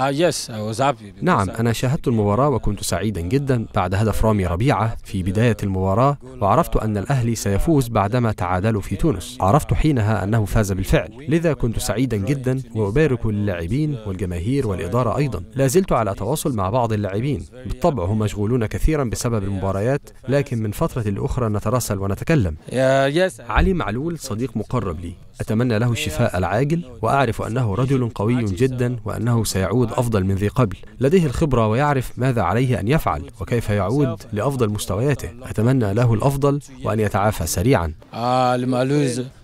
Ah, نعم أنا شاهدت المباراة وكنت سعيدا جدا بعد هدف رامي ربيعة في بداية المباراة وعرفت أن الأهلي سيفوز بعدما تعادلوا في تونس عرفت حينها أنه فاز بالفعل لذا كنت سعيدا جدا وأبارك للاعبين والجماهير والإدارة أيضا لا زلت على تواصل مع بعض اللاعبين بالطبع هم مشغولون كثيرا بسبب المباريات لكن من فترة الأخرى نتراسل ونتكلم علي معلول صديق مقرب لي أتمنى له الشفاء العاجل وأعرف أنه رجل قوي جدا وأنه سيعود أفضل من ذي قبل لديه الخبرة ويعرف ماذا عليه أن يفعل وكيف يعود لأفضل مستوياته أتمنى له الأفضل وأن يتعافى سريعا ah,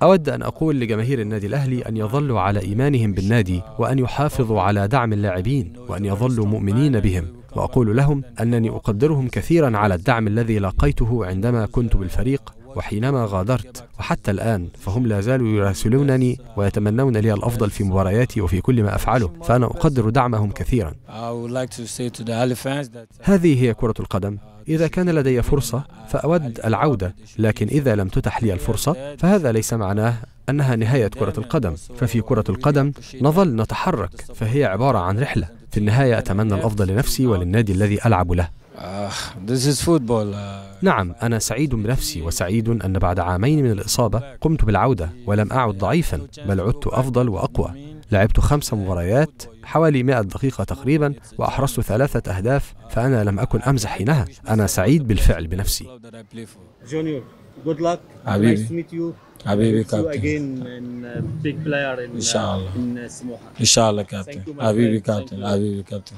أود أن أقول لجماهير النادي الأهلي أن يظلوا على إيمانهم بالنادي وأن يحافظوا على دعم اللاعبين وأن يظلوا مؤمنين بهم وأقول لهم أنني أقدرهم كثيرا على الدعم الذي لاقيته عندما كنت بالفريق وحينما غادرت وحتى الآن فهم لا زالوا يراسلونني ويتمنون لي الأفضل في مبارياتي وفي كل ما أفعله فأنا أقدر دعمهم كثيرا هذه هي كرة القدم إذا كان لدي فرصة فأود العودة لكن إذا لم تتح لي الفرصة فهذا ليس معناه أنها نهاية كرة القدم ففي كرة القدم نظل نتحرك فهي عبارة عن رحلة في النهاية أتمنى الأفضل لنفسي وللنادي الذي ألعب له This is football. نعم أنا سعيد بنفسي وسعيد أن بعد عامين من الإصابة قمت بالعودة ولم أعد ضعيفا بل عدت أفضل وأقوى لعبت خمس مباريات حوالي 100 دقيقة تقريبا وأحرزت ثلاثة أهداف فأنا لم أكن أمزح حينها أنا سعيد بالفعل بنفسي جونيور جود لك حبيبي حبيبي كابتن uh, uh, uh, ان شاء الله ان شاء الله كابتن حبيبي كابتن حبيبي كابتن